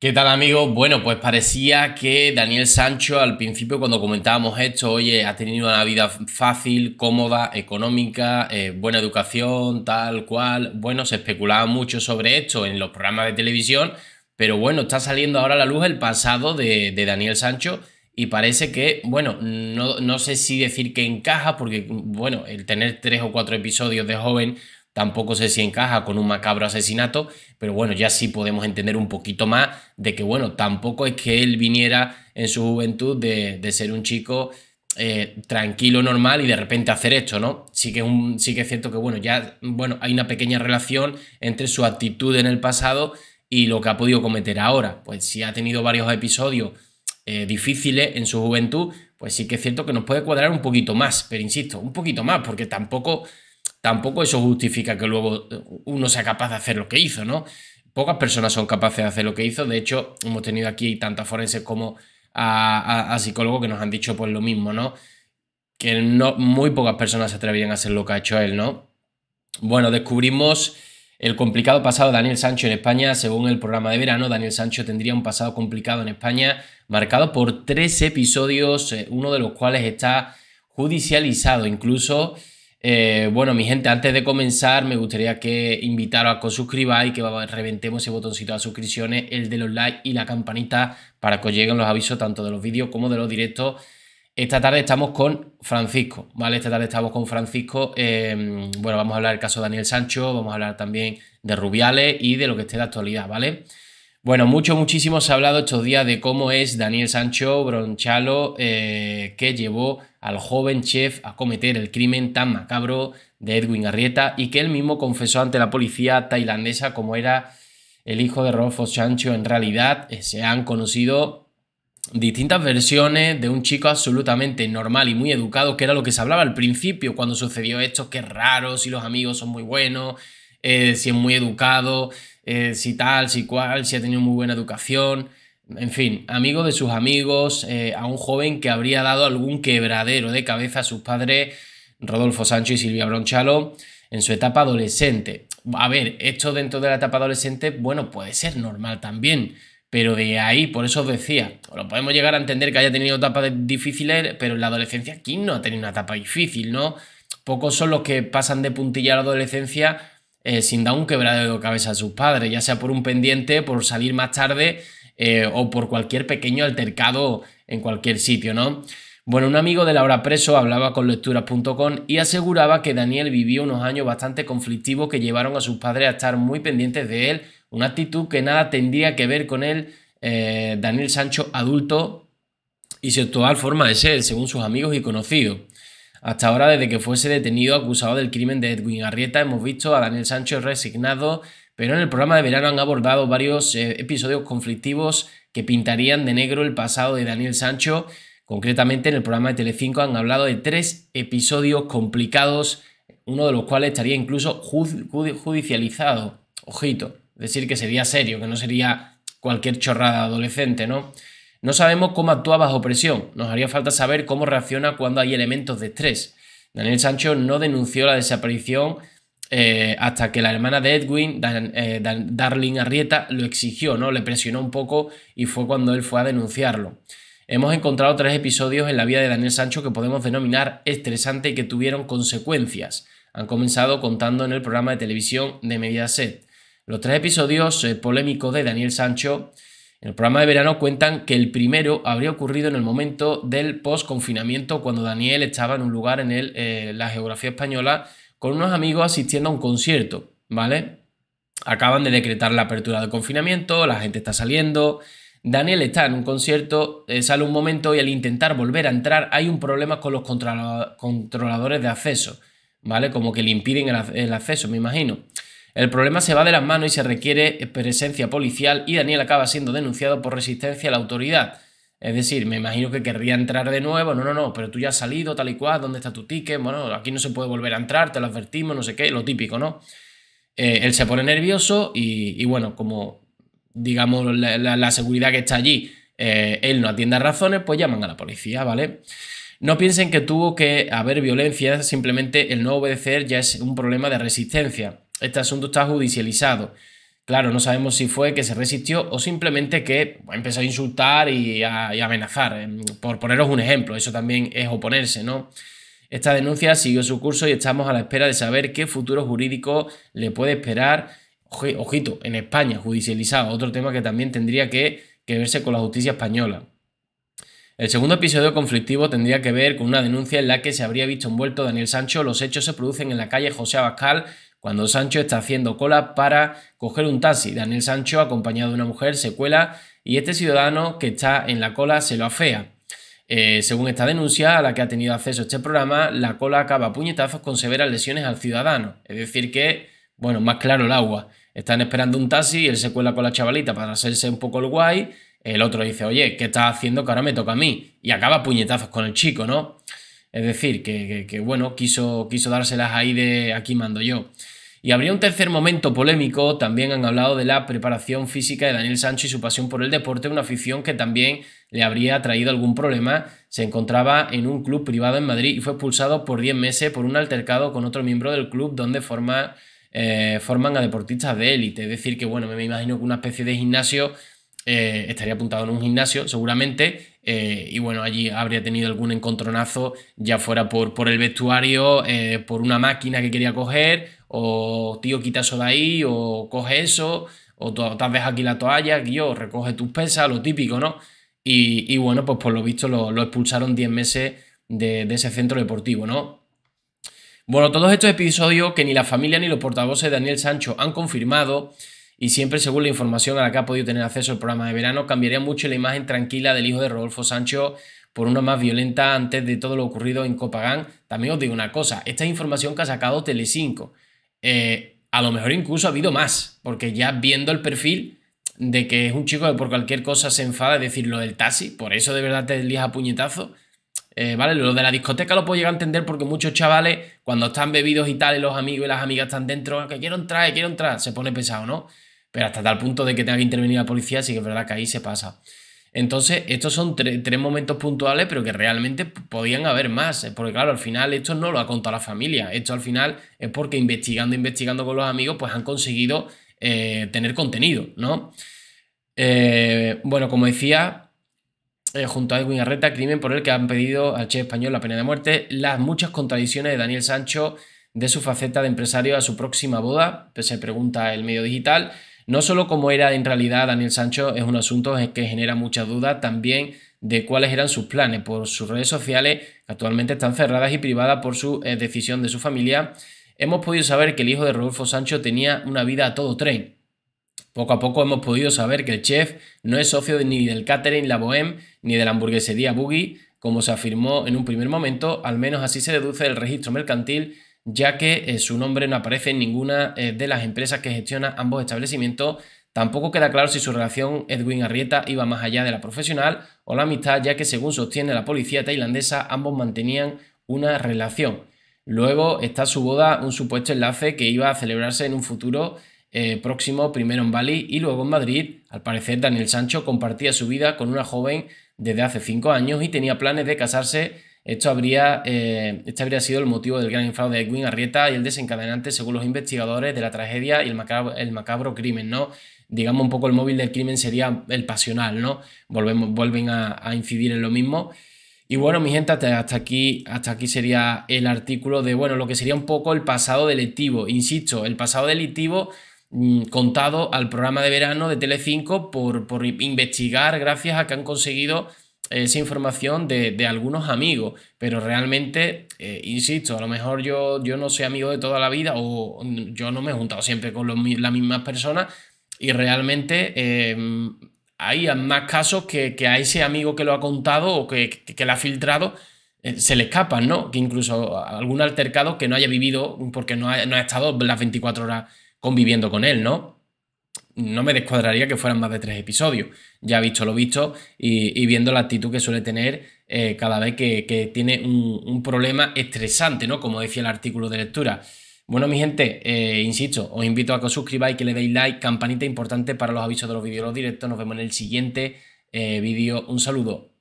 ¿Qué tal amigos? Bueno, pues parecía que Daniel Sancho al principio cuando comentábamos esto, oye, ha tenido una vida fácil, cómoda, económica, eh, buena educación, tal cual. Bueno, se especulaba mucho sobre esto en los programas de televisión, pero bueno, está saliendo ahora a la luz el pasado de, Daniel Sancho y parece que, bueno, no, no sé si decir que encaja, porque bueno, el tener tres o cuatro episodios de joven Tampoco sé si encaja con un macabro asesinato, pero bueno, ya sí podemos entender un poquito más de que, bueno, tampoco es que él viniera en su juventud de, ser un chico eh, tranquilo, normal y de repente hacer esto, ¿no? Sí que, es un, sí que es cierto que, bueno, ya bueno, hay una pequeña relación entre su actitud en el pasado y lo que ha podido cometer ahora. Pues si ha tenido varios episodios eh, difíciles en su juventud, pues sí que es cierto que nos puede cuadrar un poquito más, pero insisto, un poquito más, porque tampoco tampoco eso justifica que luego eh, uno sea capaz de hacer lo que hizo, ¿no? Pocas personas son capaces de hacer lo que hizo. De hecho, hemos tenido aquí tantas forenses como a, psicólogos que nos han dicho pues lo mismo, ¿no? Que no, muy pocas personas se atrevían a hacer lo que ha hecho él, ¿no? Bueno, descubrimos el complicado pasado de Daniel Sancho en España. Según el programa de verano, Daniel Sancho tendría un pasado complicado en España, marcado por tres episodios, eh, uno de los cuales está judicializado incluso. Eh, bueno, mi gente, antes de comenzar, me gustaría que invitaros a que os suscribáis, que reventemos ese botoncito de suscripciones, el de los likes y la campanita para que os lleguen los avisos tanto de los vídeos como de los directos. Esta tarde estamos con Francisco, ¿vale? Esta tarde estamos con Francisco. Em, bueno, vamos a hablar del caso de Daniel Sancho, vamos a hablar también de Rubiales y de lo que esté de actualidad, ¿vale? vale bueno, mucho, muchísimo se ha hablado estos días de cómo es Daniel Sancho Bronchalo, eh, que llevó al joven chef a cometer el crimen tan macabro de Edwin Garrieta y que él mismo confesó ante la policía tailandesa como era el hijo de Rolfo Sancho. En realidad eh, se han conocido distintas versiones de un chico absolutamente normal y muy educado, que era lo que se hablaba al principio cuando sucedió esto, que raro, si los amigos son muy buenos, eh, si es muy educado, eh, si tal, si cual, si ha tenido muy buena educación, en fin, amigo de sus amigos, eh, a un joven que habría dado algún quebradero de cabeza a sus padres, Rodolfo Sancho y Silvia Bronchalo, en su etapa adolescente. A ver, esto dentro de la etapa adolescente, bueno, puede ser normal también, pero de ahí, por eso os decía, lo podemos llegar a entender que haya tenido etapas difíciles, pero en la adolescencia, ¿quién no ha tenido una etapa difícil, no? Pocos son los que pasan de puntilla a la adolescencia eh, sin dar un quebrado de cabeza a sus padres, ya sea por un pendiente, por salir más tarde eh, o por cualquier pequeño altercado en cualquier sitio, ¿no? Bueno, un amigo de Laura Preso hablaba con lecturas.com y aseguraba que Daniel vivió unos años bastante conflictivos que llevaron a sus padres a estar muy pendientes de él, una actitud que nada tendría que ver con él, eh, Daniel Sancho adulto y su actual forma de ser, según sus amigos y conocidos. Hasta ahora, desde que fuese detenido acusado del crimen de Edwin Arrieta, hemos visto a Daniel Sancho resignado, pero en el programa de verano han abordado varios eh, episodios conflictivos que pintarían de negro el pasado de Daniel Sancho. Concretamente, en el programa de Telecinco han hablado de tres episodios complicados, uno de los cuales estaría incluso judicializado. Ojito, decir que sería serio, que no sería cualquier chorrada adolescente, ¿no? No sabemos cómo actúa bajo presión, nos haría falta saber cómo reacciona cuando hay elementos de estrés. Daniel Sancho no denunció la desaparición eh, hasta que la hermana de Edwin, Darlene eh, Darling Arrieta, lo exigió, ¿no? Le presionó un poco y fue cuando él fue a denunciarlo. Hemos encontrado tres episodios en la vida de Daniel Sancho que podemos denominar estresante y que tuvieron consecuencias. Han comenzado contando en el programa de televisión de Mediaset. Los tres episodios eh, polémicos de Daniel Sancho en el programa de verano cuentan que el primero habría ocurrido en el momento del post-confinamiento, cuando Daniel estaba en un lugar en el, eh, la geografía española con unos amigos asistiendo a un concierto, ¿vale? Acaban de decretar la apertura del confinamiento, la gente está saliendo. Daniel está en un concierto, eh, sale un momento y al intentar volver a entrar hay un problema con los controladores de acceso, ¿vale? Como que le impiden el acceso, me imagino. El problema se va de las manos y se requiere eh, presencia policial y Daniel acaba siendo denunciado por resistencia a la autoridad. Es decir, me imagino que querría entrar de nuevo, no, no, no, pero tú ya has salido tal y cual, ¿dónde está tu ticket? Bueno, aquí no se puede volver a entrar, te lo advertimos, no sé qué, lo típico, ¿no? Eh, él se pone nervioso y, bueno, como digamos la, seguridad que está allí, eh, él no atiende razones, pues llaman a la policía, ¿vale? No piensen que tuvo que haber violencia, simplemente el no obedecer ya es un problema de resistencia este asunto está judicializado. Claro, no sabemos si fue que se resistió o simplemente que empezó a insultar y a, amenazar. Em, por poneros un ejemplo, eso también es oponerse, ¿no? Esta denuncia siguió su curso y estamos a la espera de saber qué futuro jurídico le puede esperar, ojito, en España, judicializado, otro tema que también tendría que, que verse con la justicia española. El segundo episodio conflictivo tendría que ver con una denuncia en la que se habría visto envuelto Daniel Sancho. Los hechos se producen en la calle José Abascal cuando Sancho está haciendo cola para coger un taxi. Daniel Sancho, acompañado de una mujer, se cuela y este ciudadano que está en la cola se lo afea. Eh, según esta denuncia a la que ha tenido acceso este programa, la cola acaba puñetazos con severas lesiones al ciudadano. Es decir que, bueno, más claro el agua. Están esperando un taxi, y él se cuela con la chavalita para hacerse un poco el guay, el otro dice, oye, ¿qué estás haciendo que ahora me toca a mí? Y acaba puñetazos con el chico, ¿no? Es decir, que, bueno, quiso, quiso dárselas ahí de aquí mando yo. Y habría un tercer momento polémico, también han hablado de la preparación física de Daniel Sancho y su pasión por el deporte, una afición que también le habría traído algún problema. Se encontraba en un club privado en Madrid y fue expulsado por 10 meses por un altercado con otro miembro del club donde eh, forman a deportistas de élite. Es decir, que bueno, me imagino que una especie de gimnasio eh, estaría apuntado en un gimnasio seguramente eh, y bueno, allí habría tenido algún encontronazo, ya fuera por, el vestuario, eh, por una máquina que quería coger, o tío, quita eso de ahí, o coge eso, o te vez aquí la toalla, yo recoge tus pesas, lo típico, ¿no? Y, bueno, pues por lo visto lo, expulsaron 10 meses de, de ese centro deportivo, ¿no? Bueno, todos estos episodios que ni la familia ni los portavoces de Daniel Sancho han confirmado, y siempre según la información a la que ha podido tener acceso el programa de verano, cambiaría mucho la imagen tranquila del hijo de Rodolfo Sancho por una más violenta antes de todo lo ocurrido en Copagán. También os digo una cosa, esta es información que ha sacado Telecinco. Eh, a lo mejor incluso ha habido más, porque ya viendo el perfil de que es un chico que por cualquier cosa se enfada, es decir, lo del taxi, por eso de verdad te lías a puñetazo. Eh, ¿Vale? Lo de la discoteca lo puedo llegar a entender porque muchos chavales, cuando están bebidos y tal, y los amigos y las amigas están dentro, que quiero entrar, eh, quiero entrar, se pone pesado, ¿no? Pero hasta tal punto de que tenga que intervenir la policía, sí que es verdad que ahí se pasa. Entonces, estos son tres momentos puntuales, pero que realmente podían haber más. Eh, porque, claro, al final esto no lo ha contado la familia. Esto al final es porque investigando, investigando con los amigos, pues han conseguido eh, tener contenido, ¿no? Eh, bueno, como decía, junto a Edwin Arreta, crimen por el que han pedido al Che español la pena de muerte, las muchas contradicciones de Daniel Sancho de su faceta de empresario a su próxima boda, se pregunta el medio digital. No solo cómo era en realidad Daniel Sancho es un asunto que genera mucha duda, también de cuáles eran sus planes por sus redes sociales, que actualmente están cerradas y privadas por su eh, decisión de su familia. Hemos podido saber que el hijo de Rodolfo Sancho tenía una vida a todo tren, poco a poco hemos podido saber que el chef no es socio ni del catering La Bohème ni de la hamburguesería Boogie, como se afirmó en un primer momento, al menos así se deduce del registro mercantil ya que eh, su nombre no aparece en ninguna eh, de las empresas que gestiona ambos establecimientos. Tampoco queda claro si su relación Edwin Arrieta iba más allá de la profesional o la amistad, ya que según sostiene la policía tailandesa, ambos mantenían una relación. Luego está su boda, un supuesto enlace que iba a celebrarse en un futuro eh, próximo, primero en Bali y luego en Madrid. Al parecer, Daniel Sancho compartía su vida con una joven desde hace cinco años y tenía planes de casarse esto habría, eh, este habría sido el motivo del gran fraude de Edwin Arrieta y el desencadenante, según los investigadores, de la tragedia y el macabro, el macabro crimen, ¿no? Digamos un poco el móvil del crimen sería el pasional, ¿no? Volvemos, vuelven a, incidir en lo mismo. Y bueno, mi gente, hasta aquí, hasta aquí sería el artículo de, bueno, lo que sería un poco el pasado delictivo. Insisto, el pasado delictivo mm, contado al programa de verano de Telecinco por, por investigar gracias a que han conseguido esa información de, algunos amigos, pero realmente, eh, insisto, a lo mejor yo, yo no soy amigo de toda la vida o mm, yo no me he juntado siempre con las mismas personas y realmente em, hay más casos que, a ese amigo que lo ha contado o que, que, ha filtrado eh, se le escapan, ¿no? Que incluso algún altercado que no haya vivido porque no ha, no ha estado las 24 horas conviviendo con él, ¿no? no me descuadraría que fueran más de tres episodios, ya visto lo visto y, viendo la actitud que suele tener eh, cada vez que, tiene un, problema estresante, ¿no? Como decía el artículo de lectura. Bueno, mi gente, eh, insisto, os invito a que os suscribáis, que le deis like, campanita importante para los avisos de los vídeos, los directos. Nos vemos en el siguiente eh, vídeo. Un saludo.